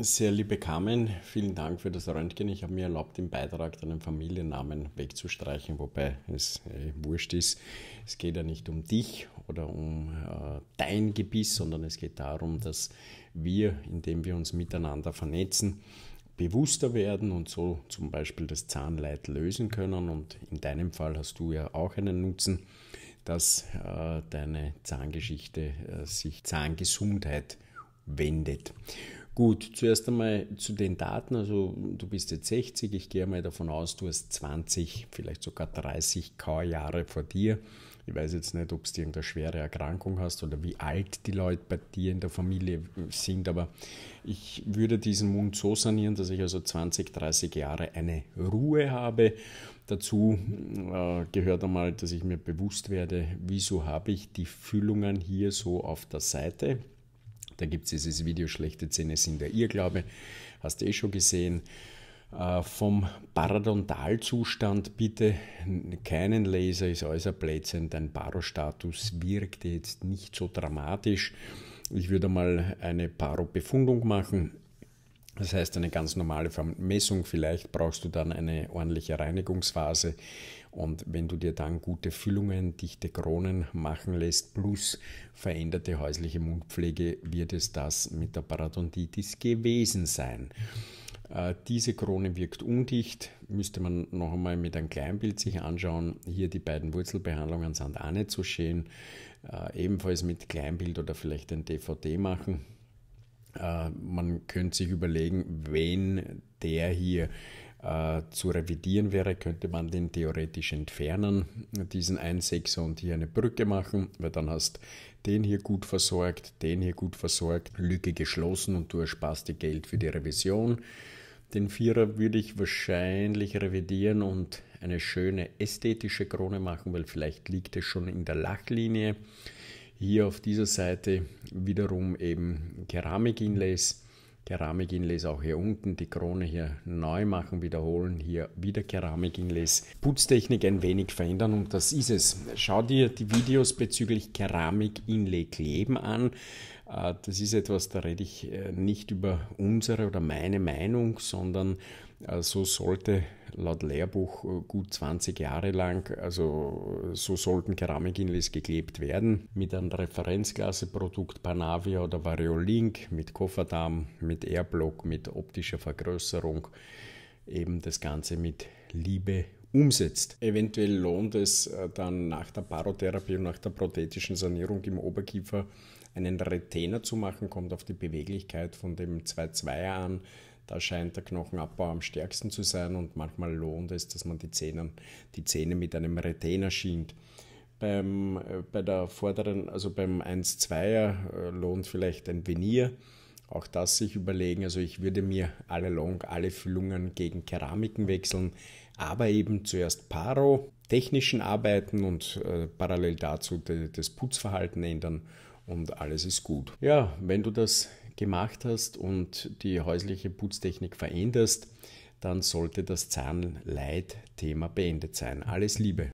Sehr liebe Carmen, vielen Dank für das Röntgen. Ich habe mir erlaubt, im Beitrag deinen Familiennamen wegzustreichen, wobei es äh, wurscht ist. Es geht ja nicht um dich oder um äh, dein Gebiss, sondern es geht darum, dass wir, indem wir uns miteinander vernetzen, bewusster werden und so zum Beispiel das Zahnleid lösen können. Und in deinem Fall hast du ja auch einen Nutzen, dass äh, deine Zahngeschichte äh, sich Zahngesundheit wendet. Gut, zuerst einmal zu den Daten. Also du bist jetzt 60, ich gehe mal davon aus, du hast 20, vielleicht sogar 30 K-Jahre vor dir. Ich weiß jetzt nicht, ob du irgendeine schwere Erkrankung hast oder wie alt die Leute bei dir in der Familie sind, aber ich würde diesen Mund so sanieren, dass ich also 20, 30 Jahre eine Ruhe habe. Dazu äh, gehört einmal, dass ich mir bewusst werde, wieso habe ich die Füllungen hier so auf der Seite. Da gibt es dieses Video Schlechte Zähne sind der Irrglaube, hast du eh schon gesehen. Äh, vom Parodontalzustand bitte keinen Laser, ist äußerst ein Blödsinn. Dein Parostatus wirkt jetzt nicht so dramatisch. Ich würde mal eine Parobefundung machen das heißt, eine ganz normale Vermessung, vielleicht brauchst du dann eine ordentliche Reinigungsphase und wenn du dir dann gute Füllungen, dichte Kronen machen lässt, plus veränderte häusliche Mundpflege, wird es das mit der Parodontitis gewesen sein. Äh, diese Krone wirkt undicht, müsste man noch einmal mit einem Kleinbild sich anschauen. Hier die beiden Wurzelbehandlungen sind auch nicht so schön, äh, ebenfalls mit Kleinbild oder vielleicht ein DVD machen äh, man könnte sich überlegen, wenn der hier äh, zu revidieren wäre, könnte man den theoretisch entfernen, diesen 1,6er und hier eine Brücke machen, weil dann hast den hier gut versorgt, den hier gut versorgt, Lücke geschlossen und du ersparst dir Geld für die Revision. Den 4er würde ich wahrscheinlich revidieren und eine schöne ästhetische Krone machen, weil vielleicht liegt es schon in der Lachlinie. Hier auf dieser Seite wiederum eben Keramik-Inlays. Keramik-Inlays auch hier unten, die Krone hier neu machen, wiederholen, hier wieder Keramik-Inlays. Putztechnik ein wenig verändern und das ist es. Schau dir die Videos bezüglich Keramik-Inlay kleben an äh, das ist etwas, da rede ich äh, nicht über unsere oder meine Meinung, sondern äh, so sollte laut Lehrbuch gut 20 Jahre lang, also so sollten Keramikinlays geklebt werden, mit einem Referenzklasseprodukt Panavia oder Variolink, mit Kofferdarm, mit Airblock, mit optischer Vergrößerung, eben das Ganze mit Liebe umsetzt. Eventuell lohnt es dann nach der Parotherapie und nach der prothetischen Sanierung im Oberkiefer einen Retainer zu machen, kommt auf die Beweglichkeit von dem 2-2er an. Da scheint der Knochenabbau am stärksten zu sein und manchmal lohnt es, dass man die Zähne, die Zähne mit einem Retainer schient. Beim, äh, bei der vorderen, also beim 1-2er äh, lohnt vielleicht ein Venier. Auch das sich überlegen. Also ich würde mir alle Long, alle Füllungen gegen Keramiken wechseln, aber eben zuerst Paro, technischen Arbeiten und äh, parallel dazu de, das Putzverhalten ändern und alles ist gut. Ja, wenn du das gemacht hast und die häusliche Putztechnik veränderst, dann sollte das Zahnleid-Thema beendet sein. Alles Liebe!